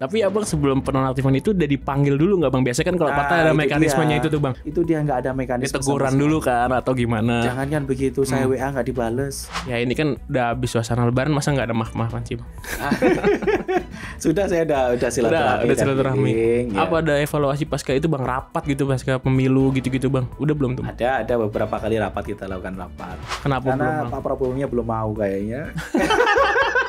Tapi abang sebelum penonaktifan itu udah dipanggil dulu nggak bang? Biasanya kan kalau nah, patah ada mekanismenya itu tuh bang. Itu dia nggak ada mekanisme. Teguran dulu kan atau gimana? Jangan kan begitu, saya hmm. WA nggak dibales. Ya ini kan udah habis suasana lebaran masa nggak ada mah mah sih bang? Sudah saya udah udah silaturahmi. Udah, udah silaturahmi. Ya. Apa ada evaluasi pasca itu bang? Rapat gitu pasca pemilu gitu-gitu bang? Udah belum tuh? Ada ada beberapa kali rapat kita lakukan rapat. Kenapa Karena belum? Karena Pak Prabowo-nya belum mau kayaknya.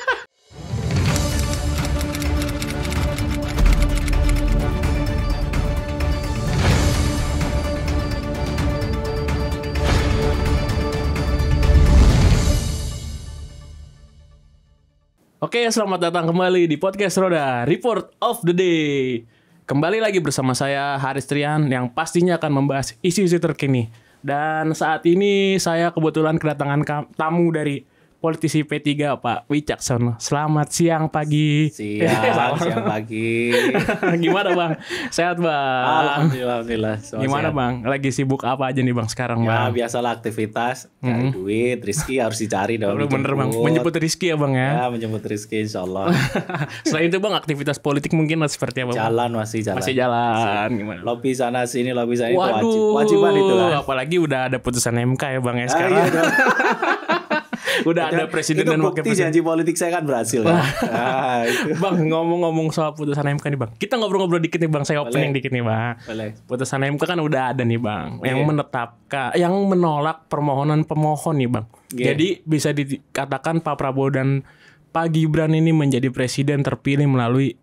Oke, selamat datang kembali di podcast Roda Report of the Day. Kembali lagi bersama saya Haris Trian yang pastinya akan membahas isu-isu terkini. Dan saat ini saya kebetulan kedatangan tamu dari politisi P3 Pak Wicaksono. Selamat siang pagi. Siang, selamat siang pagi. Gimana Bang? Sehat Bang? Alhamdulillah, alhamdulillah. Gimana sehat. Bang? Lagi sibuk apa aja nih Bang sekarang ya, biasalah aktivitas, cari hmm. duit, rizki harus dicari dong. Bener, bener Bang, Menyebut rizki ya Bang ya? Ya, menjemput rizki insya Allah. Selain itu Bang, aktivitas politik mungkin masih seperti apa? Jalan masih jalan. Masih jalan. Gimana? Lobby sana sini, lobby sana Waduh, itu wajib. Wajiban itu lah. Kan? Apalagi udah ada putusan MK ya Bang ya ah, sekarang. Ah, iya, udah ada presiden itu dan wakil presiden. janji politik saya kan berhasil. Ya? nah, Bang ngomong-ngomong soal putusan MK nih bang, kita ngobrol-ngobrol dikit nih bang. Saya opening Boleh. dikit nih bang. Boleh. Putusan MK kan udah ada nih bang, iya, yang menetap, iya. menetapkan, yang menolak permohonan pemohon nih bang. Yeah. Jadi bisa dikatakan Pak Prabowo dan Pak Gibran ini menjadi presiden terpilih melalui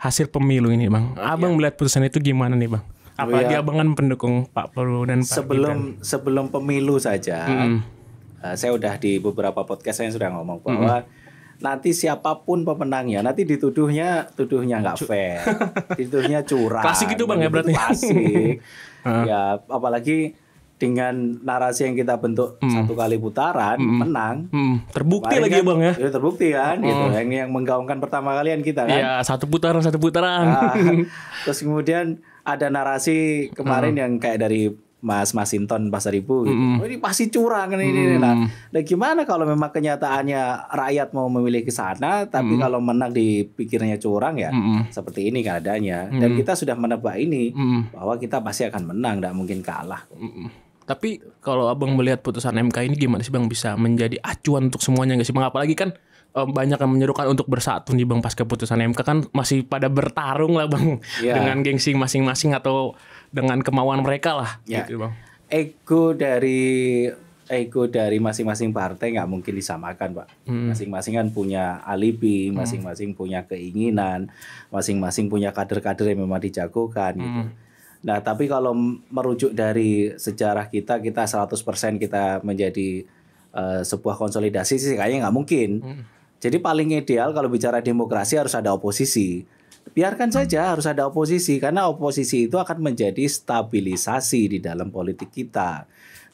hasil pemilu ini bang. Iya. Abang yeah. melihat putusan itu gimana nih bang? apalagi ya. abang kan pendukung Pak Prabowo dan Pak sebelum Gibran. sebelum pemilu saja mm uh, saya udah di beberapa podcast saya sudah ngomong bahwa mm -hmm. nanti siapapun pemenangnya nanti dituduhnya tuduhnya nggak fair, dituduhnya curang. Klasik itu bang ya berarti. Klasik. ya apalagi dengan narasi yang kita bentuk mm. satu kali putaran mm. menang mm. terbukti lagi ya, kan, ya bang ya, itu ya, terbukti kan mm. gitu yang yang menggaungkan pertama kalian kita kan ya satu putaran satu putaran nah, terus kemudian ada narasi kemarin mm. yang kayak dari Mas Masinton Pasaribu gitu. Mm -hmm. oh, ini pasti curang ini, mm -hmm. ini nah. Nah, gimana kalau memang kenyataannya rakyat mau memilih ke sana tapi mm -hmm. kalau menang dipikirnya curang ya mm -hmm. seperti ini keadaannya. Mm -hmm. Dan kita sudah menebak ini mm -hmm. bahwa kita pasti akan menang, tidak mungkin kalah. Mm -hmm. Tapi kalau Abang melihat putusan MK ini gimana sih Bang bisa menjadi acuan untuk semuanya nggak sih Bang? Apalagi kan banyak yang menyerukan untuk bersatu nih bang pas keputusan MK kan masih pada bertarung lah bang yeah. dengan gengsi masing-masing atau dengan kemauan mereka lah ya. gitu bang ego dari ego dari masing-masing partai nggak mungkin disamakan pak hmm. masing-masing hmm. kan punya alibi hmm. masing-masing hmm. punya keinginan masing-masing punya kader-kader yang memang dijagokan gitu. hmm. gitu nah tapi kalau merujuk dari sejarah kita kita 100% kita menjadi uh, sebuah konsolidasi sih kayaknya nggak mungkin hmm. jadi paling ideal kalau bicara demokrasi harus ada oposisi biarkan saja hmm. harus ada oposisi karena oposisi itu akan menjadi stabilisasi di dalam politik kita.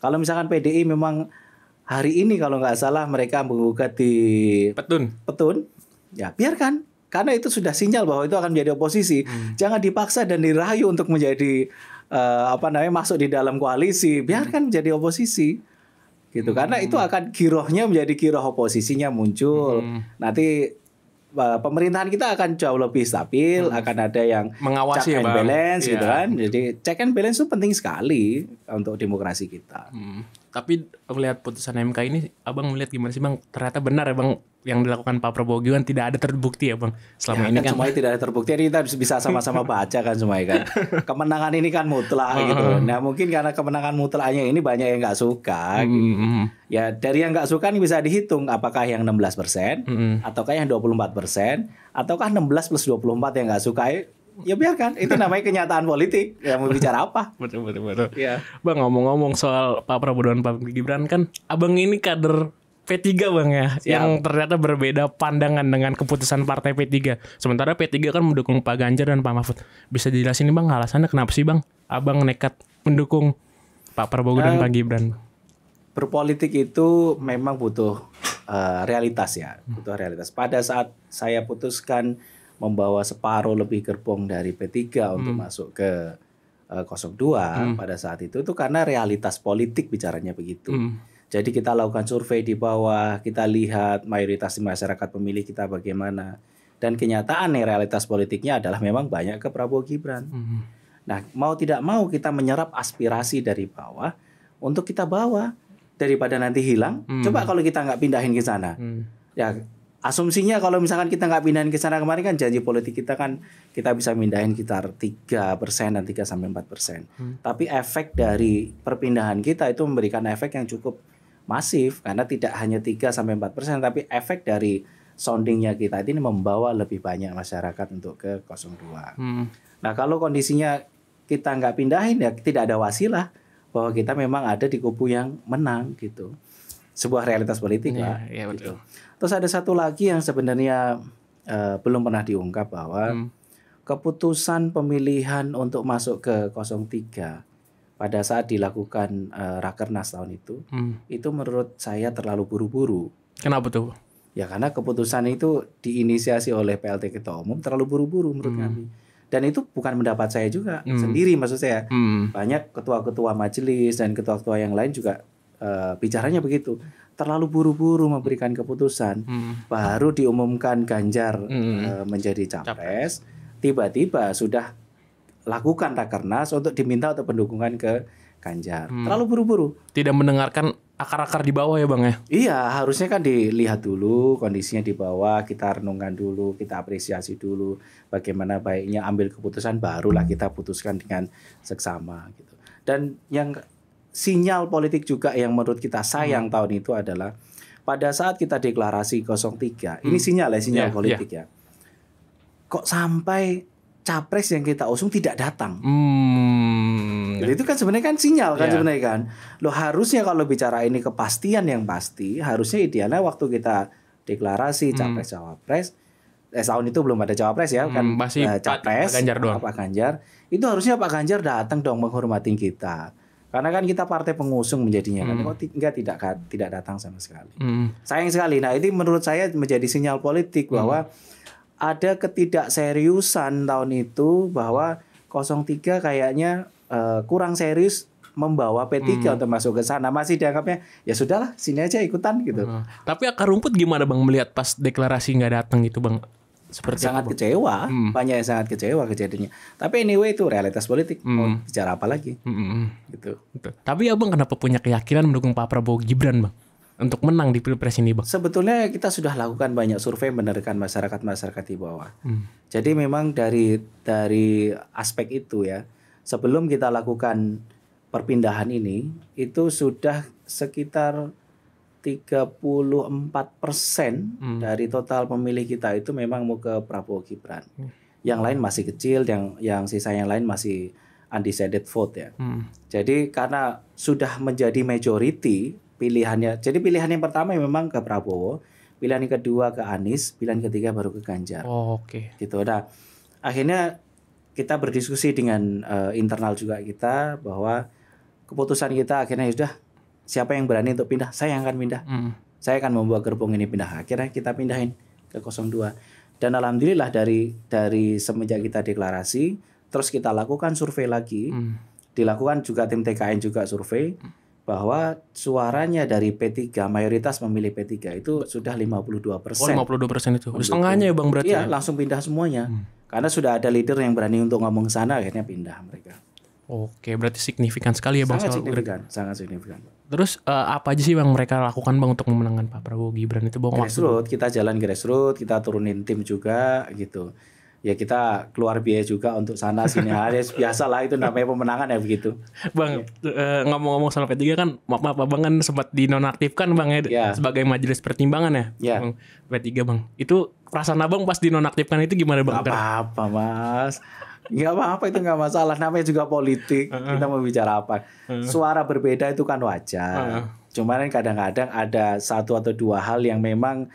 Kalau misalkan PDI memang hari ini kalau nggak salah mereka menggugat di Petun. Petun. Ya, biarkan karena itu sudah sinyal bahwa itu akan menjadi oposisi. Hmm. Jangan dipaksa dan dirayu untuk menjadi uh, apa namanya masuk di dalam koalisi. Biarkan hmm. menjadi oposisi gitu hmm. karena itu hmm. akan girohnya menjadi giroh oposisinya muncul hmm. nanti Eh, pemerintahan kita akan jauh lebih stabil, hmm. akan ada yang mengawasi check ya, and balance yeah. gitu iya. kan. Jadi check and balance itu penting sekali untuk demokrasi kita. Hmm tapi melihat putusan MK ini abang melihat gimana sih bang ternyata benar ya bang yang dilakukan Pak Prabowo Gibran tidak ada terbukti ya bang selama ya, ini kan, semuanya tidak ada terbukti ini kita bisa sama-sama baca kan semuanya kan kemenangan ini kan mutlak gitu nah mungkin karena kemenangan mutlaknya ini banyak yang nggak suka mm -hmm. gitu. ya dari yang nggak suka ini bisa dihitung apakah yang 16 persen mm -hmm. ataukah yang 24 persen ataukah 16 plus 24 yang nggak suka ya biarkan itu namanya kenyataan politik yang mau bicara apa betul betul betul ya. bang ngomong-ngomong soal Pak Prabowo dan Pak Gibran kan abang ini kader P3 bang ya Siap. yang ternyata berbeda pandangan dengan keputusan partai P3 sementara P3 kan mendukung Pak Ganjar dan Pak Mahfud bisa dijelasin nih bang alasannya kenapa sih bang abang nekat mendukung Pak Prabowo dan eh, Pak Gibran berpolitik itu memang butuh uh, realitas ya butuh realitas pada saat saya putuskan membawa separuh lebih gerbong dari P3 hmm. untuk hmm. masuk ke uh, eh, 02 hmm. pada saat itu itu karena realitas politik bicaranya begitu. Hmm. Jadi kita lakukan survei di bawah, kita lihat mayoritas di masyarakat pemilih kita bagaimana. Dan kenyataan nih realitas politiknya adalah memang banyak ke Prabowo Gibran. Hmm. Nah, mau tidak mau kita menyerap aspirasi dari bawah untuk kita bawa daripada nanti hilang. Hmm. Coba kalau kita nggak pindahin ke sana, hmm. ya asumsinya kalau misalkan kita nggak pindahin ke sana kemarin kan janji politik kita kan kita bisa mindahin sekitar tiga persen dan tiga sampai empat persen. Hmm. Tapi efek dari perpindahan kita itu memberikan efek yang cukup masif karena tidak hanya tiga sampai empat persen tapi efek dari soundingnya kita ini membawa lebih banyak masyarakat untuk ke 02. Hmm. Nah kalau kondisinya kita nggak pindahin ya tidak ada wasilah bahwa kita memang ada di kubu yang menang gitu. Sebuah realitas politik ya, lah. Iya gitu. betul. Terus ada satu lagi yang sebenarnya uh, belum pernah diungkap bahwa hmm. keputusan pemilihan untuk masuk ke 03 pada saat dilakukan uh, rakernas tahun itu, hmm. itu menurut saya terlalu buru-buru. Kenapa tuh? Ya karena keputusan itu diinisiasi oleh PLT Ketua Umum terlalu buru-buru menurut hmm. kami. Dan itu bukan pendapat saya juga hmm. sendiri maksud saya. Hmm. Banyak ketua-ketua majelis dan ketua-ketua yang lain juga uh, bicaranya begitu terlalu buru-buru memberikan keputusan, hmm. baru diumumkan Ganjar hmm. e, menjadi capres, tiba-tiba sudah lakukan rakernas untuk diminta untuk pendukungan ke Ganjar. Hmm. Terlalu buru-buru. Tidak mendengarkan akar-akar di bawah ya bang ya? Iya harusnya kan dilihat dulu kondisinya di bawah kita renungkan dulu kita apresiasi dulu bagaimana baiknya ambil keputusan barulah kita putuskan dengan seksama gitu dan yang sinyal politik juga yang menurut kita sayang hmm. tahun itu adalah pada saat kita deklarasi 03 hmm. ini sinyal ya sinyal yeah, ya. politik yeah. ya kok sampai capres yang kita usung tidak datang. Hmm. Jadi itu kan sebenarnya kan sinyal kan yeah. sebenarnya kan. Lo harusnya kalau bicara ini kepastian yang pasti, harusnya idealnya waktu kita deklarasi hmm. capres cawapres eh tahun itu belum ada cawapres ya hmm, kan masih eh, capres Pak Ganjar doang. Pak Ganjar itu harusnya Pak Ganjar datang dong menghormati kita karena kan kita partai pengusung menjadinya kan. Hmm. Kok enggak tidak tidak datang sama sekali. Mm. Sayang sekali. Nah, ini menurut saya menjadi sinyal politik hmm. bahwa ada ketidakseriusan tahun itu bahwa 03 kayaknya uh, kurang serius membawa P3 hmm. untuk masuk ke sana masih dianggapnya ya sudahlah sini aja ikutan gitu. Hmm. Tapi akar rumput gimana Bang melihat pas deklarasi nggak datang itu Bang? Seperti sangat apa? kecewa, hmm. banyak yang sangat kecewa kejadiannya. Tapi anyway itu realitas politik. Hmm. Mau bicara apa lagi? Hmm. Gitu. tapi Tapi abang kenapa punya keyakinan mendukung Pak Prabowo Gibran bang? Untuk menang di pilpres ini bang? Sebetulnya kita sudah lakukan banyak survei menerkan masyarakat masyarakat di bawah. Hmm. Jadi memang dari dari aspek itu ya, sebelum kita lakukan perpindahan ini itu sudah sekitar 34 persen hmm. dari total pemilih kita itu memang mau ke Prabowo Gibran. Hmm. Yang lain masih kecil, yang yang sisa yang lain masih undecided vote ya. Hmm. Jadi karena sudah menjadi majority pilihannya. Jadi pilihan yang pertama memang ke Prabowo, pilihan yang kedua ke Anies, pilihan ketiga baru ke Ganjar. Oh, oke. Okay. Gitu. Nah, akhirnya kita berdiskusi dengan uh, internal juga kita bahwa keputusan kita akhirnya sudah siapa yang berani untuk pindah saya yang akan pindah hmm. saya akan membuat gerbong ini pindah akhirnya kita pindahin ke 02 dan alhamdulillah dari dari semenjak kita deklarasi terus kita lakukan survei lagi hmm. dilakukan juga tim TKN juga survei bahwa suaranya dari P3 mayoritas memilih P3 itu sudah 52 persen. Oh 52 persen itu, setengahnya ya bang berarti. Iya ya? langsung pindah semuanya, hmm. karena sudah ada leader yang berani untuk ngomong sana akhirnya pindah mereka. Oke, berarti signifikan sekali ya Bang. Sangat signifikan, sangat signifikan. Terus uh, apa aja sih Bang mereka lakukan Bang untuk memenangkan Pak Prabowo Gibran itu Bang? Grassroots, kita jalan grassroots, kita turunin tim juga gitu. Ya kita keluar biaya juga untuk sana sini hari biasa lah itu namanya pemenangan ya begitu. Bang ya. uh, eh, ngomong soal P3 kan maaf, maaf Bang kan sempat dinonaktifkan Bang ya, ya. sebagai majelis pertimbangan ya. ya. Bang P3 Bang. Itu perasaan Abang pas dinonaktifkan itu gimana Bang? apa-apa Mas nggak apa-apa itu nggak masalah namanya juga politik kita mau bicara apa suara berbeda itu kan wajar uh -uh. cuman kan kadang-kadang ada satu atau dua hal yang memang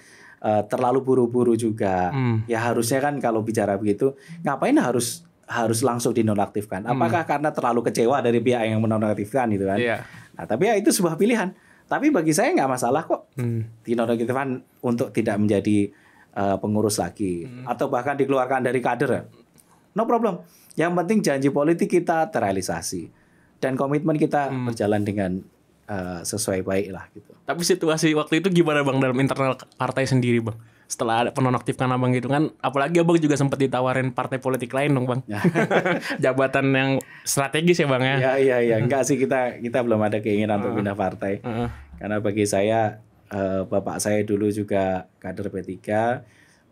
uh, terlalu buru-buru juga hmm. ya harusnya kan kalau bicara begitu ngapain harus harus langsung dinonaktifkan hmm. apakah hmm. karena terlalu kecewa dari pihak yang menonaktifkan gitu kan yeah. nah tapi ya itu sebuah pilihan tapi bagi saya nggak masalah kok hmm. dinonaktifkan untuk tidak menjadi uh, pengurus lagi hmm. atau bahkan dikeluarkan dari kader ya? No problem. Yang penting janji politik kita terrealisasi dan komitmen kita hmm. berjalan dengan uh, sesuai baik lah gitu. Tapi situasi waktu itu gimana bang dalam internal partai sendiri bang? Setelah ada penonaktifkan abang gitu kan, apalagi abang juga sempat ditawarin partai politik lain dong bang. Ya. Jabatan yang strategis ya bang ya? Iya iya iya, enggak sih kita kita belum ada keinginan uh untuk hmm. pindah partai. Uh Karena bagi saya uh, bapak saya dulu juga kader P3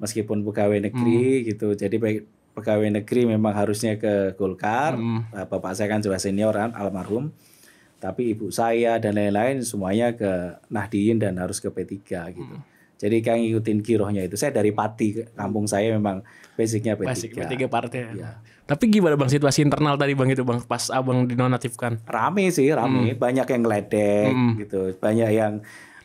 meskipun pegawai negeri hmm. gitu. Jadi baik pegawai negeri memang harusnya ke Golkar. Hmm. Eh, bapak saya kan juga senioran almarhum. Tapi ibu saya dan lain-lain semuanya ke Nahdiyin dan harus ke P3 gitu. Hmm. Jadi kayak ngikutin kirohnya itu. Saya dari Pati, kampung saya memang basicnya P3. Basic P3 partai. Ya. Iya. Tapi gimana bang situasi internal tadi bang itu bang pas abang dinonatifkan? Rame sih, rame. Hmm. Banyak yang ngeledek hmm. gitu. Banyak yang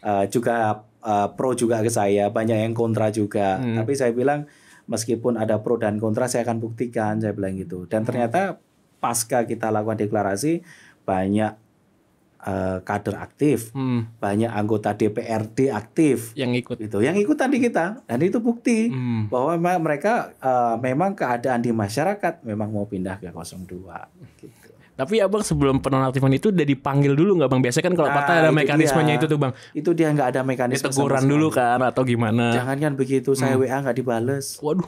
uh, juga uh, pro juga ke saya. Banyak yang kontra juga. Hmm. Tapi saya bilang meskipun ada pro dan kontra saya akan buktikan saya bilang gitu dan hmm. ternyata pasca kita lakukan deklarasi banyak uh, kader aktif, hmm. banyak anggota DPRD aktif yang ikut itu, yang ikut tadi kita dan itu bukti hmm. bahwa mereka uh, memang keadaan di masyarakat memang mau pindah ke 02 gitu. Tapi abang sebelum penonaktifan itu udah dipanggil dulu nggak bang? Biasanya kan kalau nah, patah ada itu mekanismenya dia. itu tuh bang. Itu dia nggak ada mekanisme. teguran dulu kan atau gimana? Jangan kan begitu. Saya hmm. WA nggak dibales. Waduh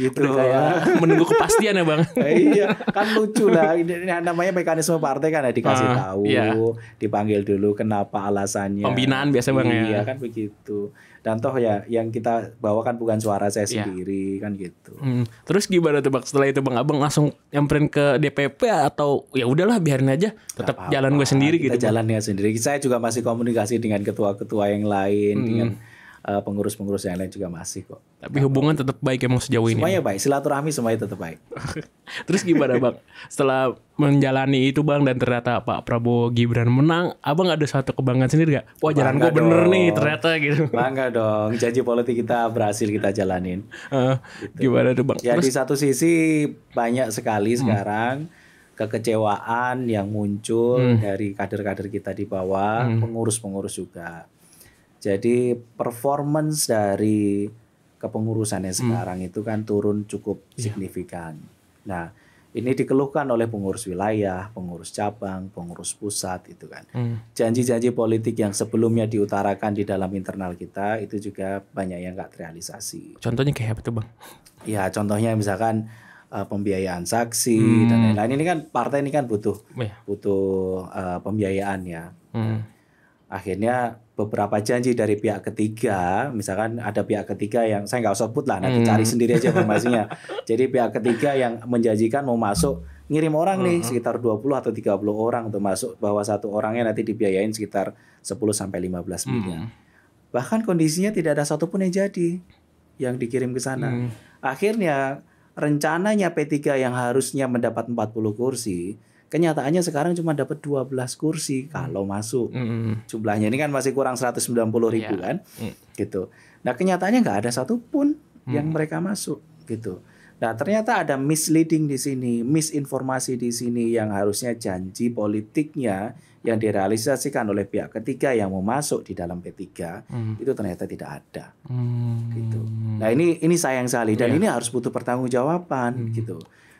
gitu Udah kayak menunggu kepastian ya bang iya kan lucu lah ini namanya mekanisme partai kan ya dikasih uh, tahu iya. dipanggil dulu kenapa alasannya pembinaan biasa bang ya. iya, ya kan begitu dan toh ya yang kita bawa kan bukan suara saya yeah. sendiri kan gitu hmm. terus gimana tuh bang setelah itu bang abang langsung nyamperin ke DPP atau ya udahlah biarin aja tetap jalan gue sendiri kita gitu ya sendiri saya juga masih komunikasi dengan ketua-ketua yang lain hmm. dengan Eh, pengurus-pengurus yang lain juga masih kok. Tapi hubungan tetap baik emang sejauh ini. Semuanya baik, silaturahmi semuanya tetap baik. Terus gimana bang? Setelah menjalani itu bang dan ternyata Pak Prabowo Gibran menang, abang ada satu kebanggaan sendiri gak? Wah jalan gue bener nih ternyata gitu. Bangga dong, janji politik kita berhasil kita jalanin. Uh, gitu. Gimana tuh bang? Ya Terus, di satu sisi banyak sekali hmm. sekarang kekecewaan yang muncul hmm. dari kader-kader kita di bawah, hmm. pengurus-pengurus hmm. juga jadi performance dari kepengurusannya hmm. sekarang itu kan turun cukup yeah. signifikan. Nah, ini dikeluhkan oleh pengurus wilayah, pengurus cabang, pengurus pusat itu kan. Hmm. Janji-janji hmm. politik yang sebelumnya diutarakan di dalam internal kita itu juga banyak yang nggak terrealisasi. Contohnya kayak apa tuh, Bang? Ya, contohnya misalkan uh, pembiayaan saksi hmm. dan lain-lain. Ini kan partai ini kan butuh yeah. Oh, iya. butuh uh, pembiayaan ya. Hmm. Akhirnya beberapa janji dari pihak ketiga, misalkan ada pihak ketiga yang saya nggak usah sebut lah, nanti hmm. cari sendiri aja informasinya. Jadi pihak ketiga yang menjanjikan mau masuk ngirim orang nih hmm. sekitar sekitar 20 atau 30 orang untuk masuk bahwa satu orangnya nanti dibiayain sekitar 10 sampai 15 miliar. Hmm. Bahkan kondisinya tidak ada satupun yang jadi yang dikirim ke sana. Hmm. Akhirnya rencananya P3 yang harusnya mendapat 40 kursi kenyataannya sekarang cuma dapat 12 kursi hmm. kalau masuk. Hmm, hmm, hmm. Jumlahnya ini kan masih kurang 190 ribu yeah. kan. Hmm. Gitu. Nah, kenyataannya nggak ada satupun hmm. yang mereka masuk gitu. Nah, ternyata ada misleading di sini, misinformasi di sini yang harusnya janji politiknya yang direalisasikan oleh pihak ketiga yang mau masuk di dalam P3 hmm. itu ternyata tidak ada. Hmm. Gitu. Nah, ini ini sayang sekali dan yeah. ini harus butuh pertanggungjawaban hmm. gitu.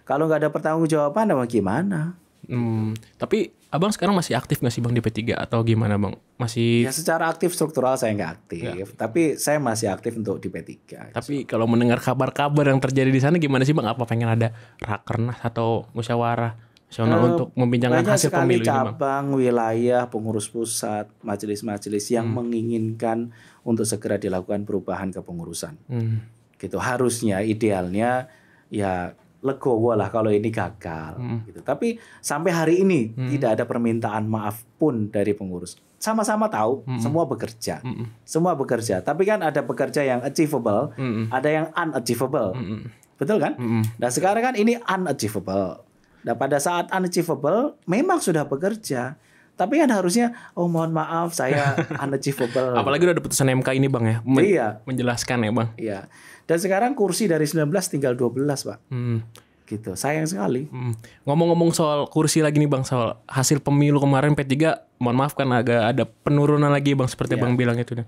Kalau nggak ada pertanggungjawaban, nah gimana? Hmm, tapi abang sekarang masih aktif nggak sih bang di P3 atau gimana bang? Masih? Ya secara aktif struktural saya nggak aktif, ya. tapi saya masih aktif untuk di P3. Tapi so. Gitu. kalau mendengar kabar-kabar yang terjadi di sana gimana sih bang? Apa pengen ada rakernas atau musyawarah nasional uh, untuk membincangkan hasil pemilu ini bang? cabang, wilayah, pengurus pusat, majelis-majelis yang hmm. menginginkan untuk segera dilakukan perubahan kepengurusan. Hmm. Gitu harusnya, idealnya ya legowo lah kalau ini gagal hmm. gitu. Tapi sampai hari ini hmm. tidak ada permintaan maaf pun dari pengurus. Sama-sama tahu, hmm. semua bekerja. Hmm. Semua bekerja. Tapi kan ada bekerja yang achievable, hmm. ada yang unachievable. Hmm. Betul kan? Hmm. Nah, sekarang kan ini unachievable. Nah, pada saat unachievable memang sudah bekerja tapi kan harusnya oh mohon maaf saya unachievable. Apalagi udah ada putusan MK ini Bang ya. Men iya. Menjelaskan ya Bang. Iya. Dan sekarang kursi dari 19 tinggal 12, Pak. Hmm. Gitu. Sayang sekali. ngomong hmm. Ngomong-ngomong soal kursi lagi nih Bang soal hasil pemilu kemarin P3 mohon maaf kan agak ada penurunan lagi Bang seperti iya. Bang bilang itu dan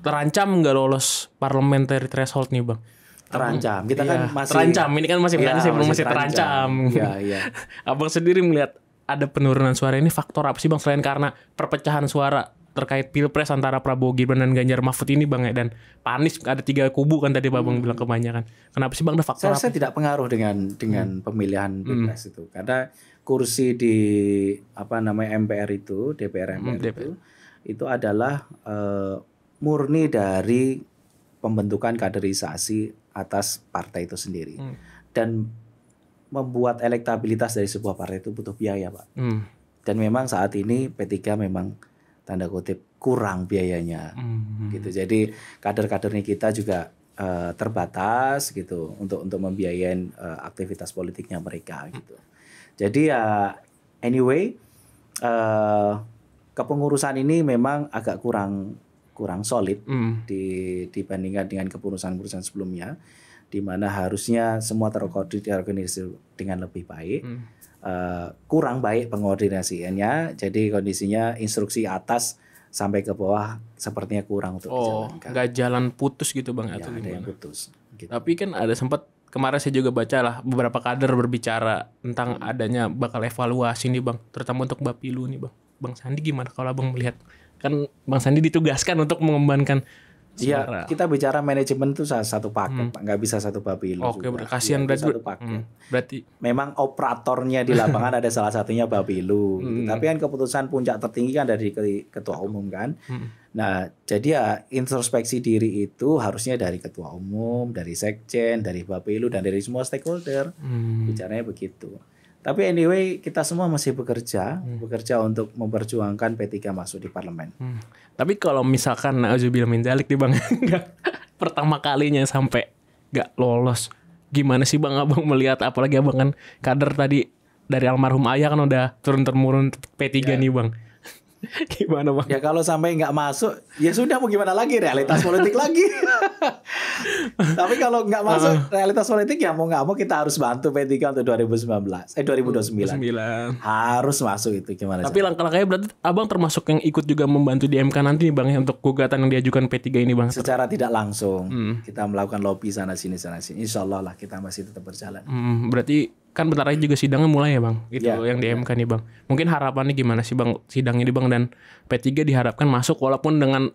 terancam nggak lolos parliamentary threshold nih Bang terancam. Kita iya. kan masih terancam. Ini kan masih iya, masih, masih, masih terancam. Iya, iya. Abang sendiri melihat ada penurunan suara ini faktor apa sih bang selain karena perpecahan suara terkait pilpres antara Prabowo Gibran dan Ganjar Mahfud ini bang ya, dan panis ada tiga kubu kan tadi bang hmm. bilang kebanyakan kenapa sih bang ada faktor saya, apa? saya tidak pengaruh dengan dengan hmm. pemilihan hmm. pilpres hmm. itu karena kursi di apa namanya MPR itu DPR MPR, hmm, DPR. itu itu adalah uh, murni dari pembentukan kaderisasi atas partai itu sendiri hmm. dan membuat elektabilitas dari sebuah partai itu butuh biaya, Pak. Hmm. Dan memang saat ini P3 memang tanda kutip kurang biayanya. Hmm. Gitu. Jadi kader-kadernya kita juga uh, terbatas gitu untuk untuk membiayai uh, eh, aktivitas politiknya mereka gitu. Jadi ya uh, anyway uh, kepengurusan ini memang agak kurang kurang solid hmm. di dibandingkan dengan kepengurusan-kepengurusan sebelumnya di mana harusnya semua terkoordinasi dengan lebih baik. Hmm. Uh, kurang baik pengoordinasiannya, jadi kondisinya instruksi atas sampai ke bawah sepertinya kurang untuk oh, dijalankan. gak jalan putus gitu bang ya, atau ada yang putus. Gitu. Tapi kan ada sempat kemarin saya juga baca lah beberapa kader berbicara tentang hmm. adanya bakal evaluasi nih bang, terutama untuk Bapilu nih bang. Bang Sandi gimana kalau Bang melihat kan Bang Sandi ditugaskan untuk mengembangkan Iya, kita bicara manajemen itu satu paket, hmm. Nggak bisa satu lu. Oke, juga. kasihan ya, berarti. Satu paket. Hmm. Berarti memang operatornya di lapangan ada salah satunya babilu. Gitu. Hmm. Tapi kan keputusan puncak tertinggi kan dari ketua umum kan. Hmm. Nah, jadi ya introspeksi diri itu harusnya dari ketua umum, dari sekjen, dari babi lu dan dari semua stakeholder. Hmm. Bicaranya begitu. Tapi anyway, kita semua masih bekerja, hmm. bekerja untuk memperjuangkan P3 masuk di parlemen. Hmm. Tapi kalau misalkan Azubil Minjalik di Bang enggak pertama kalinya sampai gak lolos, gimana sih Bang Abang melihat apalagi Abang kan kader tadi dari almarhum ayah kan udah turun temurun P3 ya. nih Bang. gimana bang? Ya kalau sampai nggak masuk, ya sudah mau gimana lagi realitas politik lagi. Tapi kalau nggak masuk uh. realitas politik ya mau nggak mau kita harus bantu P3 untuk 2019, eh 2029. 2009. Harus masuk itu gimana? Tapi langkah-langkahnya berarti abang termasuk yang ikut juga membantu di MK nanti nih bang ya, untuk gugatan yang diajukan P3 ini bang. Secara tidak langsung hmm. kita melakukan lobby sana sini sana sini. Insya Allah lah kita masih tetap berjalan. Hmm, berarti kan bentar lagi juga sidangnya mulai ya bang gitu yeah, yang ya. di MK nih bang mungkin harapannya gimana sih bang sidangnya di bang dan P3 diharapkan masuk walaupun dengan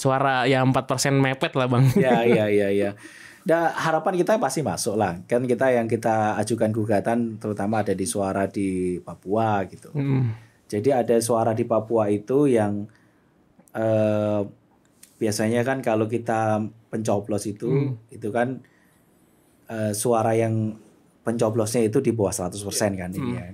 suara ya 4% mepet lah bang ya ya ya ya Nah, harapan kita pasti masuk lah kan kita yang kita ajukan gugatan terutama ada di suara di Papua gitu mm. jadi ada suara di Papua itu yang eh, biasanya kan kalau kita pencoblos itu mm. itu kan eh, suara yang pencoblosnya itu di bawah 100% iya. persen kan hmm. ini ya.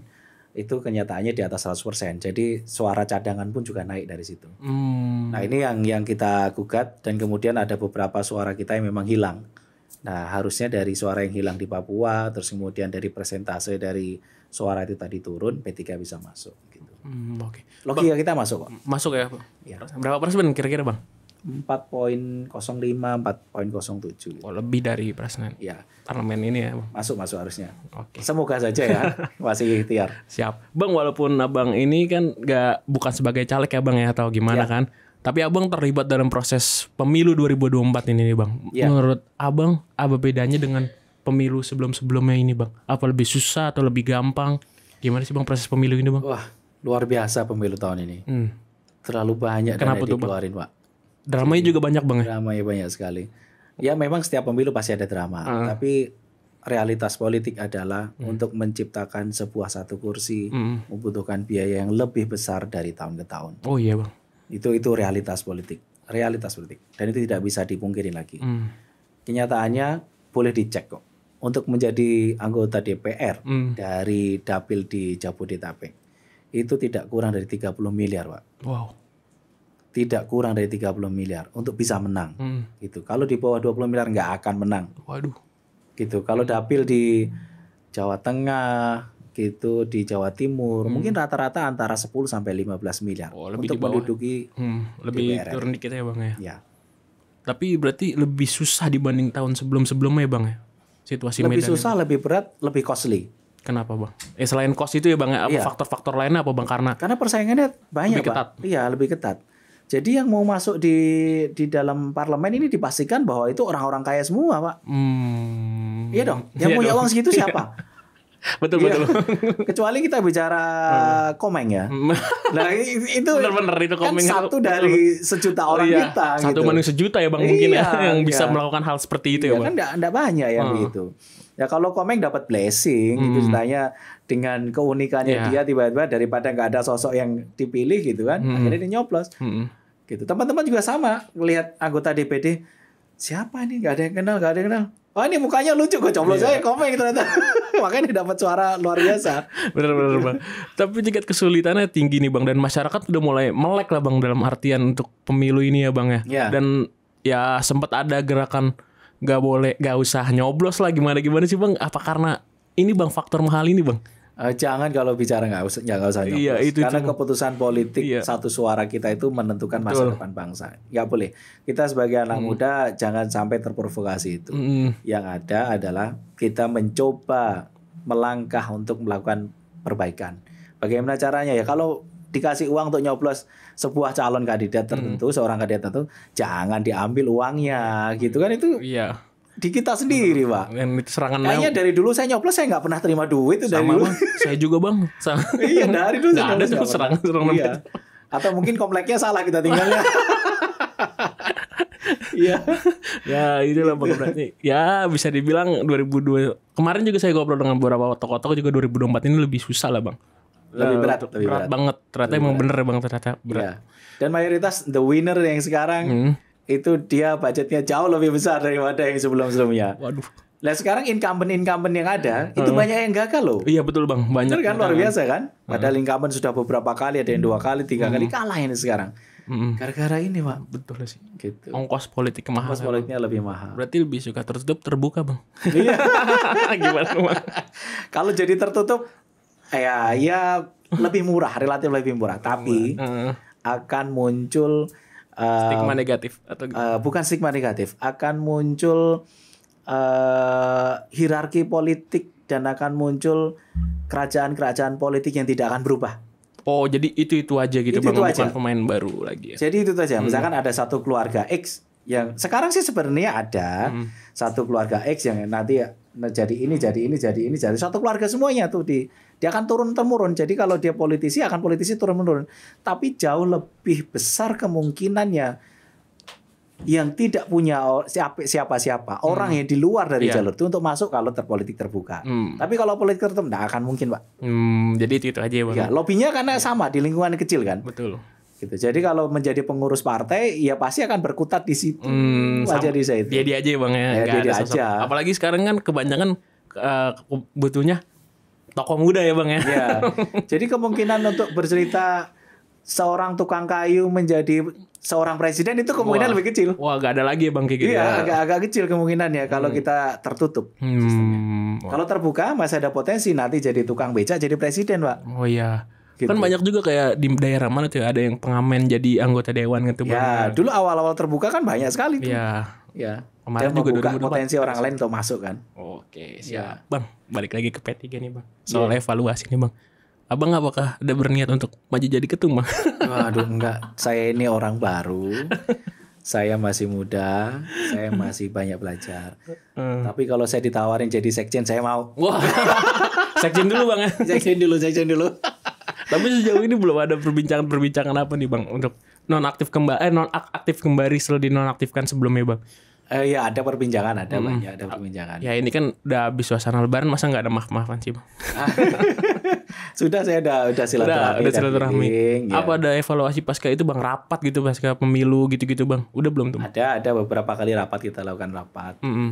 Itu kenyataannya di atas 100%. persen. Jadi suara cadangan pun juga naik dari situ. Hmm. Nah, ini yang yang kita gugat dan kemudian ada beberapa suara kita yang memang hilang. Nah, harusnya dari suara yang hilang di Papua terus kemudian dari persentase dari suara itu tadi turun P3 bisa masuk gitu. Hmm, oke. Okay. Logika kita masuk kok. Masuk ya, Ya. Berapa persen kira-kira, Bang? 4.05, 4.07. Oh, lebih dari presiden. Ya. Parlemen ini ya. Masuk masuk harusnya. Oke. Semoga saja ya masih ikhtiar. Siap. Bang, walaupun Abang ini kan gak bukan sebagai caleg ya Bang ya atau gimana ya. kan. Tapi Abang terlibat dalam proses pemilu 2024 ini nih Bang. Ya. Menurut Abang apa bedanya dengan pemilu sebelum-sebelumnya ini Bang? Apa lebih susah atau lebih gampang? Gimana sih Bang proses pemilu ini Bang? Wah, luar biasa pemilu tahun ini. Hmm. Terlalu banyak Kenapa tuh dikeluarin, Pak Dramanya Jadi, juga banyak banget. Drama ya? Dramanya banyak sekali. Ya memang setiap pemilu pasti ada drama, uh. tapi realitas politik adalah hmm. untuk menciptakan sebuah satu kursi hmm. membutuhkan biaya yang lebih besar dari tahun ke tahun. Oh iya bang. Itu itu realitas politik, realitas politik, dan itu tidak bisa dipungkiri lagi. Hmm. Kenyataannya boleh dicek kok untuk menjadi anggota DPR hmm. dari dapil di Jabodetabek itu tidak kurang dari 30 miliar pak. Wow tidak kurang dari 30 miliar untuk bisa menang. Hmm. Gitu. Kalau di bawah 20 miliar nggak akan menang. Waduh. Gitu. Kalau dapil di Jawa Tengah gitu di Jawa Timur hmm. mungkin rata-rata antara 10 sampai 15 miliar oh, lebih untuk ya? menduduki hmm, lebih DPR. turun dikit ya Bang ya. ya. Tapi berarti lebih susah dibanding tahun sebelum-sebelumnya ya Bang ya. Situasi lebih susah, lebih berat, lebih costly. Kenapa bang? Eh selain cost itu ya bang, ya? apa iya. faktor-faktor ya. lainnya apa bang? Karena karena persaingannya banyak lebih Iya lebih ketat jadi yang mau masuk di di dalam parlemen ini dipastikan bahwa itu orang-orang kaya semua, Pak. Hmm. Iya dong. Yang iya punya uang segitu iya. siapa? betul iya. betul. Kecuali kita bicara komeng ya. Hmm. Nah itu benar-benar itu kan komeng kan satu dari sejuta oh, orang oh, iya. kita. Satu gitu. manusia sejuta ya bang iya, mungkin ya yang iya. bisa melakukan hal seperti itu ya, iya, ya bang. Kan enggak, banyak ya hmm. begitu. Ya kalau Komeng dapat blessing hmm. itu ceritanya dengan keunikannya yeah. dia tiba-tiba daripada nggak ada sosok yang dipilih gitu kan hmm. akhirnya dia nyoblos. Hmm. Gitu. Teman-teman juga sama melihat anggota DPD siapa ini nggak ada yang kenal nggak ada yang kenal oh ini mukanya lucu gue coblos yeah. aja gitu ternyata makanya dapat suara luar biasa. Benar-benar bang. Tapi tingkat kesulitannya tinggi nih bang dan masyarakat udah mulai melek lah bang dalam artian untuk pemilu ini ya bang ya. Yeah. Dan ya sempat ada gerakan nggak boleh nggak usah nyoblos lah gimana gimana sih bang? Apa karena ini bang faktor mahal ini bang? Uh, jangan kalau bicara nggak usah nggak usah nyoblos. Iya, itu Karena cuman. keputusan politik iya. satu suara kita itu menentukan masa Betul. depan bangsa. Nggak boleh. Kita sebagai anak hmm. muda jangan sampai terprovokasi itu. Hmm. Yang ada adalah kita mencoba melangkah untuk melakukan perbaikan. Bagaimana caranya ya? Kalau dikasih uang untuk nyoblos sebuah calon kandidat tertentu, hmm. seorang kandidat tertentu, jangan diambil uangnya, gitu kan itu. Iya di kita sendiri, Pak. Yang serangan Kayaknya dari dulu saya nyoplos saya nggak pernah terima duit itu dari dulu. Bang. Saya juga, Bang. Sama. iya, dari dulu saya ada tuh serangan serangan. Iya. Atau mungkin kompleknya salah kita tinggalnya. Iya. ya, itulah Bang Berarti. Ya, bisa dibilang 2002 kemarin juga saya ngobrol dengan beberapa tokoh-tokoh juga 2024 ini lebih susah lah, Bang. Lebih eh, berat, lebih berat, berat banget. Ternyata lebih emang berat. bener Bang ternyata berat. Ya. Dan mayoritas the winner yang sekarang hmm itu dia budgetnya jauh lebih besar daripada yang sebelum-sebelumnya. Waduh. Nah sekarang incumbent-incumbent yang ada hmm. itu banyak yang gagal loh. Iya betul bang, banyak. Betul kan luar biasa kan. Hmm. Padahal incumbent sudah beberapa kali ada yang dua hmm. kali, tiga hmm. kali kalah ini sekarang. Hmm. Gara-gara ini pak. Betul sih. Gitu. Ongkos politik mahal. Ongkos politiknya bang. lebih mahal. Berarti lebih suka tertutup terbuka bang. Iya. Gimana bang? Kalau jadi tertutup, eh, ya ya lebih murah, relatif lebih murah. Tapi akan muncul stigma eh, negatif atau uh, bukan stigma negatif akan muncul uh, hierarki politik dan akan muncul kerajaan-kerajaan politik yang tidak akan berubah. Oh, jadi itu itu aja gitu, itu, bang, itu bukan pemain baru lagi. Ya? Jadi itu aja. Hmm. Misalkan ada satu keluarga X yang sekarang sih sebenarnya ada hmm. satu keluarga X yang nanti nah, jadi ini jadi ini jadi ini jadi satu keluarga semuanya tuh di dia akan turun temurun jadi kalau dia politisi akan politisi turun menurun tapi jauh lebih besar kemungkinannya yang tidak punya siapa siapa siapa orang hmm. yang di luar dari yeah. jalur itu untuk masuk kalau terpolitik terbuka. Hmm. Tapi kalau politik tertutup tidak akan mungkin, Pak. Hmm, jadi itu, itu aja, ya Ya, lobinya karena iya. sama di lingkungan kecil kan. Betul gitu. Jadi kalau menjadi pengurus partai, ya pasti akan berkutat di situ. Hmm, aja di situ. Dia ya, dia aja bang ya. ya dia dia aja. Apalagi sekarang kan kebanyakan uh, butuhnya tokoh muda ya bang ya. ya. Jadi kemungkinan untuk bercerita seorang tukang kayu menjadi seorang presiden itu kemungkinan wah, lebih kecil. Wah, gak ada lagi ya bang kayak gitu. Iya, ya. agak agak kecil kemungkinan ya kalau hmm. kita tertutup. Hmm. Kalau terbuka masih ada potensi nanti jadi tukang becak jadi presiden, pak. Oh iya. Kan gitu. Kan banyak juga kayak di daerah mana tuh ya, ada yang pengamen jadi anggota dewan gitu. Ya, banget. dulu awal-awal terbuka kan banyak sekali tuh. Ya. Ya. Kemarin Dan juga dulu potensi orang lain tuh masuk kan. Oke, iya. siap. Ya. Bang, balik lagi ke P3 nih, Bang. Iya. Soal yeah. evaluasi nih, Bang. Abang apakah ada berniat untuk maju jadi ketum, Bang? Waduh, enggak. Saya ini orang baru. saya masih muda, saya masih banyak belajar. Hmm. Tapi kalau saya ditawarin jadi sekjen, saya mau. Wah. sekjen dulu, Bang. Ya. sekjen dulu, sekjen dulu. Tapi sejauh ini belum ada perbincangan-perbincangan apa nih bang untuk nonaktif eh, kembali eh non aktif kembali non aktifkan sebelumnya bang. Eh, ya ada perbincangan ada hmm. banyak ada perbincangan. Ya ini kan udah habis suasana lebaran masa nggak ada maaf maafan sih bang. Ah. Sudah saya udah udah silaturahmi. Udah, udah silaturahmi. Ya. Apa ada evaluasi pasca itu bang rapat gitu pasca pemilu gitu-gitu bang. Udah belum tuh? Ada ada beberapa kali rapat kita lakukan rapat. Mm -hmm.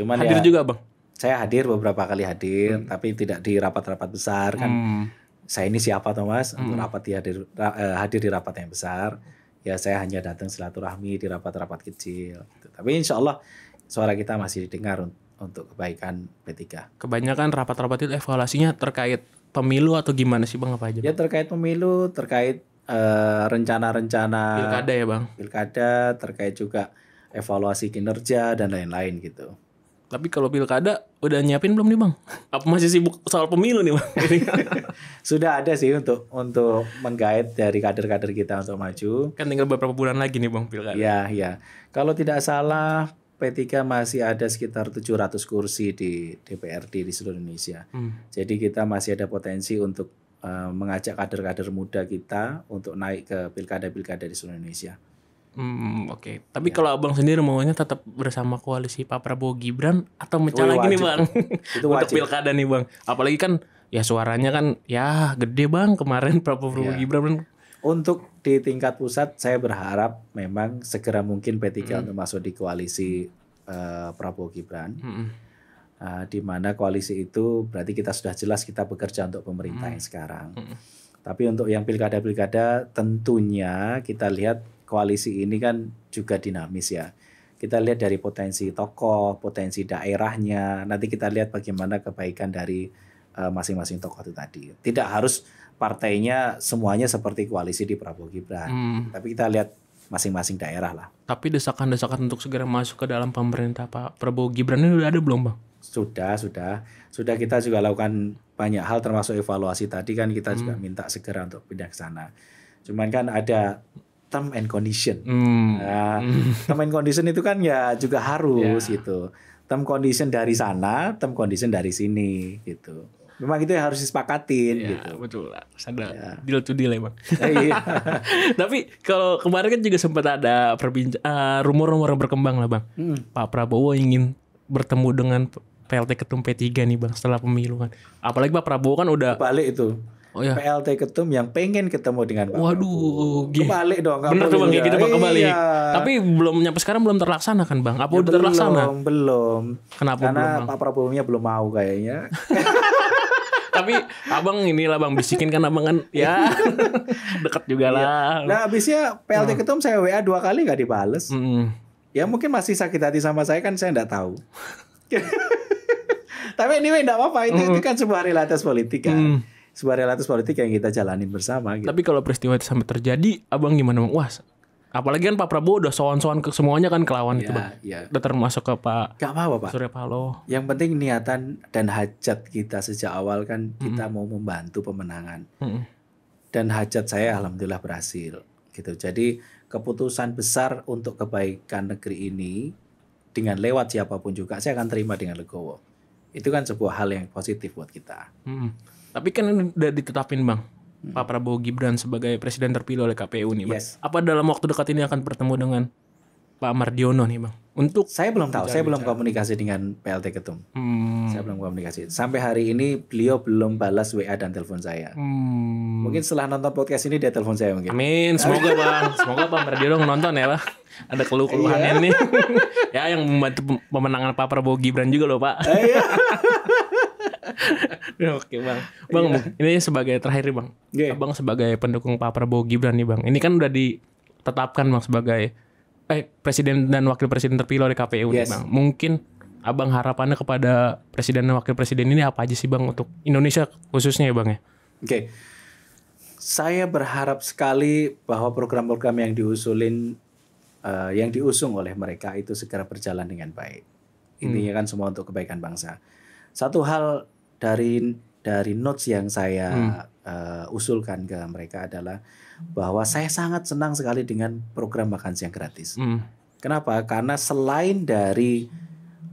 Cuman hadir ya, juga bang saya hadir beberapa kali hadir hmm. tapi tidak di rapat-rapat besar kan hmm saya ini siapa Thomas hmm. untuk rapat dia hadir, eh, hadir di rapat yang besar. Ya saya hanya datang silaturahmi di rapat-rapat kecil. Tapi insya Allah suara kita masih didengar untuk kebaikan P3. Kebanyakan rapat-rapat itu evaluasinya terkait pemilu atau gimana sih Bang apa aja? Ya, Bang? Ya terkait pemilu, terkait eh, rencana-rencana uh, pilkada ya Bang. Pilkada terkait juga evaluasi kinerja dan lain-lain gitu. Tapi kalau pilkada udah nyiapin belum nih bang? Apa masih sibuk soal pemilu nih bang? Sudah ada sih untuk untuk menggait dari kader-kader kita untuk maju. Kan tinggal beberapa bulan lagi nih bang pilkada. Iya iya. Kalau tidak salah P3 masih ada sekitar 700 kursi di DPRD di seluruh Indonesia. Hmm. Jadi kita masih ada potensi untuk uh, mengajak kader-kader muda kita untuk naik ke pilkada-pilkada di seluruh Indonesia. Hmm, oke. Okay. Tapi ya. kalau abang sendiri maunya tetap bersama koalisi Pak Prabowo Gibran atau mecah lagi nih bang? Itu Untuk pilkada nih bang. Apalagi kan ya suaranya kan ya gede bang kemarin Prabowo ya. Gibran. Untuk di tingkat pusat saya berharap memang segera mungkin P3 hmm. untuk masuk di koalisi uh, Prabowo Gibran. Hmm. Uh, di mana koalisi itu berarti kita sudah jelas kita bekerja untuk pemerintah hmm. yang sekarang. Hmm. Tapi untuk yang pilkada-pilkada tentunya kita lihat koalisi ini kan juga dinamis ya. Kita lihat dari potensi tokoh, potensi daerahnya. Nanti kita lihat bagaimana kebaikan dari eh, masing-masing tokoh itu tadi. Tidak harus partainya semuanya seperti koalisi di Prabowo Gibran. Hmm. Tapi kita lihat masing-masing daerah lah. Tapi desakan-desakan untuk segera masuk ke dalam pemerintah Pak Prabowo Gibran ini sudah ada belum Bang? Sudah, sudah. Sudah kita juga lakukan banyak hal termasuk evaluasi tadi kan kita hmm. juga minta segera untuk pindah ke sana. Cuman kan ada term and condition. Mm. Nah, term and condition itu kan ya juga harus yeah. gitu. Term condition dari sana, term condition dari sini gitu. Memang itu yang harus disepakatin yeah, gitu. Betul lah. Sadar. ya. deal to deal emang. Eh, iya. Tapi kalau kemarin kan juga sempat ada perbincangan uh, eh, rumor-rumor yang berkembang lah Bang. Mm. Pak Prabowo ingin bertemu dengan PLT Ketum P3 nih Bang setelah pemilu kan. Apalagi Pak Prabowo kan udah balik itu oh, iya. PLT ketum yang pengen ketemu dengan Pak Waduh, Prabowo. kebalik dong. Bener tuh bang, kayak gitu bang kembali. Iya. Tapi belum nyampe sekarang belum terlaksana kan bang? Apa ya, udah belum, terlaksana? Belum. Kenapa Karena belum? Karena Pak Prabowo-nya belum mau kayaknya. tapi abang inilah bang bisikin kan abang kan ya deket juga iya. lah nah abisnya PLT hmm. ketum saya WA dua kali nggak dibales hmm. ya mungkin masih sakit hati sama saya kan saya nggak tahu tapi anyway tidak apa-apa itu, mm. itu hmm. kan sebuah realitas politik kan Mm sebuah realitas politik yang kita jalani bersama. Gitu. Tapi kalau peristiwa itu sampai terjadi, abang gimana bang? Wah, apalagi kan Pak Prabowo udah soan-soan ke semuanya kan kelawan ya, itu bang. Ya. Udah termasuk ke Pak. Gak apa-apa Pak. Surya Paloh. Yang penting niatan dan hajat kita sejak awal kan kita mm -hmm. mau membantu pemenangan. Mm -hmm. Dan hajat saya alhamdulillah berhasil gitu. Jadi keputusan besar untuk kebaikan negeri ini dengan lewat siapapun juga saya akan terima dengan legowo. Itu kan sebuah hal yang positif buat kita. Mm -hmm. Tapi kan udah ditetapin bang, hmm. Pak Prabowo Gibran sebagai presiden terpilih oleh KPU nih bang. Yes. Apa dalam waktu dekat ini akan bertemu dengan Pak Mardiono nih bang? Untuk saya belum tahu, saya belum komunikasi dengan PLT Ketum. Hmm. Saya belum komunikasi. Sampai hari ini beliau belum balas WA dan telepon saya. Hmm. Mungkin setelah nonton podcast ini dia telepon saya mungkin. Amin, semoga bang, semoga Pak Mardiono nonton ya lah. Ada keluh keluhannya nih. ya yang membantu pemenangan Pak Prabowo Gibran juga loh Pak. Iya. Oke bang, bang yeah. ini sebagai terakhir bang, yeah. abang sebagai pendukung Pak Prabowo Gibran nih bang, ini kan udah ditetapkan bang sebagai eh presiden dan wakil presiden terpilih oleh KPU yes. nih bang, mungkin abang harapannya kepada presiden dan wakil presiden ini apa aja sih bang untuk Indonesia khususnya ya bang ya? Oke, okay. saya berharap sekali bahwa program-program yang diusulin, uh, yang diusung oleh mereka itu segera berjalan dengan baik. Intinya hmm. kan semua untuk kebaikan bangsa. Satu hal dari dari notes yang saya hmm. uh, usulkan ke mereka adalah bahwa saya sangat senang sekali dengan program makan siang gratis. Hmm. Kenapa? Karena selain dari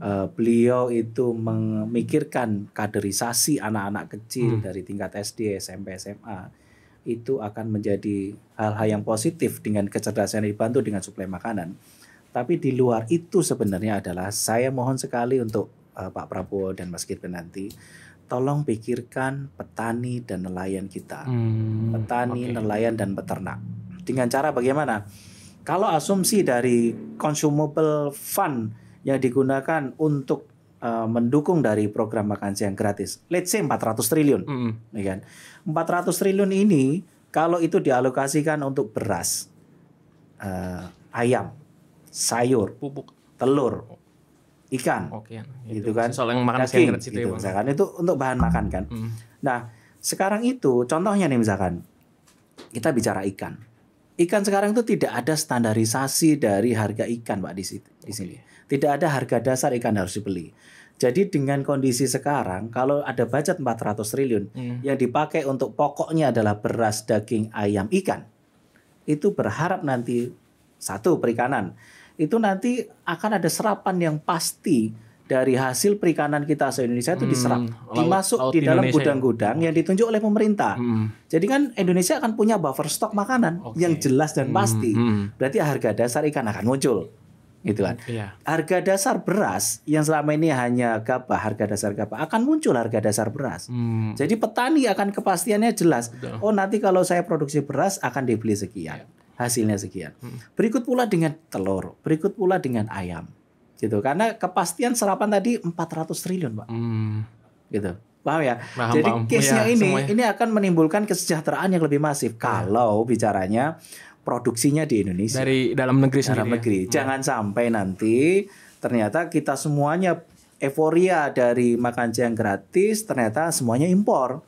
uh, beliau itu memikirkan kaderisasi anak-anak kecil hmm. dari tingkat SD, SMP, SMA itu akan menjadi hal-hal yang positif dengan kecerdasan yang dibantu dengan suplai makanan. Tapi di luar itu sebenarnya adalah saya mohon sekali untuk uh, Pak Prabowo dan Mas Gibran nanti tolong pikirkan petani dan nelayan kita. Hmm, petani, okay. nelayan dan peternak. Dengan cara bagaimana? Kalau asumsi dari consumable fund yang digunakan untuk uh, mendukung dari program makan siang gratis, let's say 400 triliun, hmm. Ya kan? 400 triliun ini kalau itu dialokasikan untuk beras, uh, ayam, sayur, pupuk, telur, ikan. Oke. Oh, itu. Iya, gitu iya. kan. Soal yang makan daging, yang gitu, ya, misalkan itu untuk bahan makan kan. Hmm. Nah, sekarang itu contohnya nih misalkan kita bicara ikan. Ikan sekarang itu tidak ada standarisasi dari harga ikan, Pak di situ di sini. Tidak ada harga dasar ikan harus dibeli. Jadi dengan kondisi sekarang kalau ada budget 400 triliun hmm. yang dipakai untuk pokoknya adalah beras, daging, ayam, ikan. Itu berharap nanti satu perikanan itu nanti akan ada serapan yang pasti dari hasil perikanan kita se-Indonesia itu hmm, diserap, hmm, dimasuk di dalam ya. gudang-gudang yang ditunjuk oleh pemerintah. Hmm. Jadi kan Indonesia akan punya buffer stok makanan okay. yang jelas dan hmm, pasti. Hmm, hmm. Berarti harga dasar ikan akan muncul. Gitu kan. Yeah. Harga dasar beras yang selama ini hanya gabah, harga dasar gabah akan muncul harga dasar beras. Hmm. Jadi petani akan kepastiannya jelas. Oh, nanti kalau saya produksi beras akan dibeli sekian. Yeah hasilnya sekian. Hmm. Berikut pula dengan telur, berikut pula dengan ayam. Gitu. Karena kepastian serapan tadi 400 triliun, Pak. Hmm. Gitu. Paham ya? Paham, Jadi case-nya ya, ini semuanya. ini akan menimbulkan kesejahteraan yang lebih masif ya. kalau bicaranya produksinya di Indonesia. Dari dalam negeri dalam ya? negeri. Ya? Jangan ya. sampai nanti ternyata kita semuanya euforia dari makan siang gratis, ternyata semuanya impor.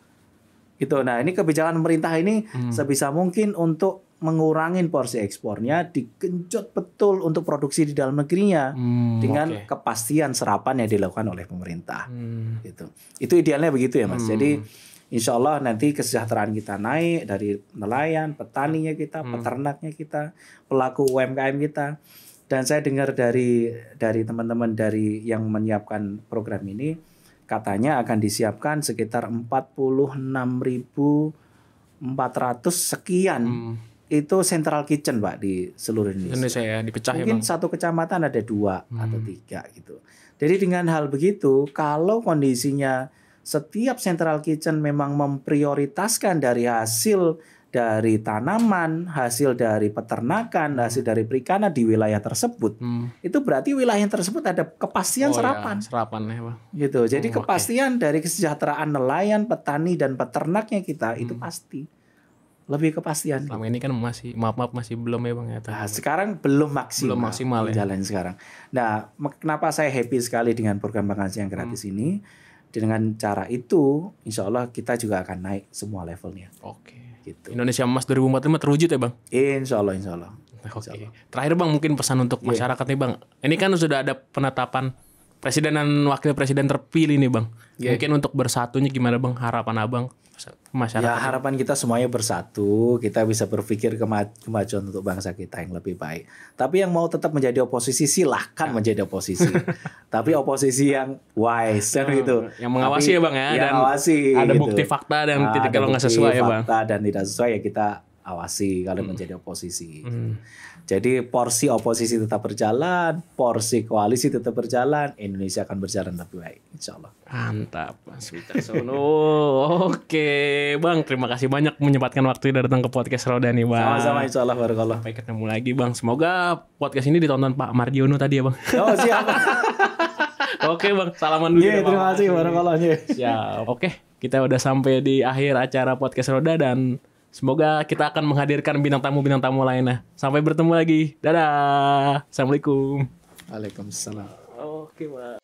Gitu. Nah, ini kebijakan pemerintah ini hmm. sebisa mungkin untuk mengurangin porsi ekspornya digenjot betul untuk produksi di dalam negerinya hmm, dengan okay. kepastian serapan yang dilakukan oleh pemerintah hmm. gitu itu idealnya begitu ya mas hmm. jadi Insya Allah nanti kesejahteraan kita naik dari nelayan, petaninya kita, hmm. peternaknya kita, pelaku UMKM kita. Dan saya dengar dari dari teman-teman dari yang menyiapkan program ini, katanya akan disiapkan sekitar 46.400 sekian hmm itu central kitchen pak di seluruh Indonesia. Indonesia ya, dipecah ya, Mungkin ya, satu kecamatan ada dua hmm. atau tiga gitu. Jadi dengan hal begitu, kalau kondisinya setiap central kitchen memang memprioritaskan dari hasil dari tanaman, hasil dari peternakan, hmm. hasil dari perikanan di wilayah tersebut. Hmm. Itu berarti wilayah tersebut ada kepastian oh, iya, serapan. Ya, serapan ya, Pak. Gitu. Jadi oh, kepastian okay. dari kesejahteraan nelayan, petani dan peternaknya kita hmm. itu pasti lebih kepastian. Selama ini kan masih maaf maaf masih belum ya bang ya. Nah, sekarang belum maksimal. Belum maksimal ya. Jalan sekarang. Nah, kenapa saya happy sekali dengan program makan yang gratis hmm. ini? Dengan cara itu, insya Allah kita juga akan naik semua levelnya. Oke. Gitu. Indonesia Emas 2045 terwujud ya bang? Insya Allah, insya Allah. Oke. Okay. Terakhir bang, mungkin pesan untuk yeah. masyarakat nih bang. Ini kan sudah ada penetapan presiden dan wakil presiden terpilih nih bang. Yeah. Mungkin untuk bersatunya gimana bang harapan abang masyarakat. Ya harapan kita semuanya bersatu, kita bisa berpikir kema kemajuan untuk bangsa kita yang lebih baik. Tapi yang mau tetap menjadi oposisi silahkan ya. menjadi oposisi. Tapi oposisi yang wise yang hmm, gitu. Yang mengawasi Tapi, ya bang ya. Yang dan mengawasi. Ada gitu. bukti fakta dan nah, tidak kalau nggak sesuai fakta ya bang. dan tidak sesuai ya kita awasi kalau hmm. menjadi oposisi. Gitu. Hmm. Jadi porsi oposisi tetap berjalan, porsi koalisi tetap berjalan, Indonesia akan berjalan lebih baik, insya Allah. Mantap, Mas Wicaksono. Oke, Bang, terima kasih banyak menyempatkan waktu datang ke podcast Roda nih, Bang. Sama-sama, insya Allah, barakallah. Sampai ketemu lagi, Bang. Semoga podcast ini ditonton Pak Mardiono tadi ya, Bang. Oh, siap. Oke, Bang. Salaman dulu. Yeah, ya, terima kasih, barakallah. Ya Oke, kita udah sampai di akhir acara podcast Roda dan Semoga kita akan menghadirkan bintang tamu-bintang tamu lainnya. Sampai bertemu lagi. Dadah. Assalamualaikum. Waalaikumsalam. Oke, Pak.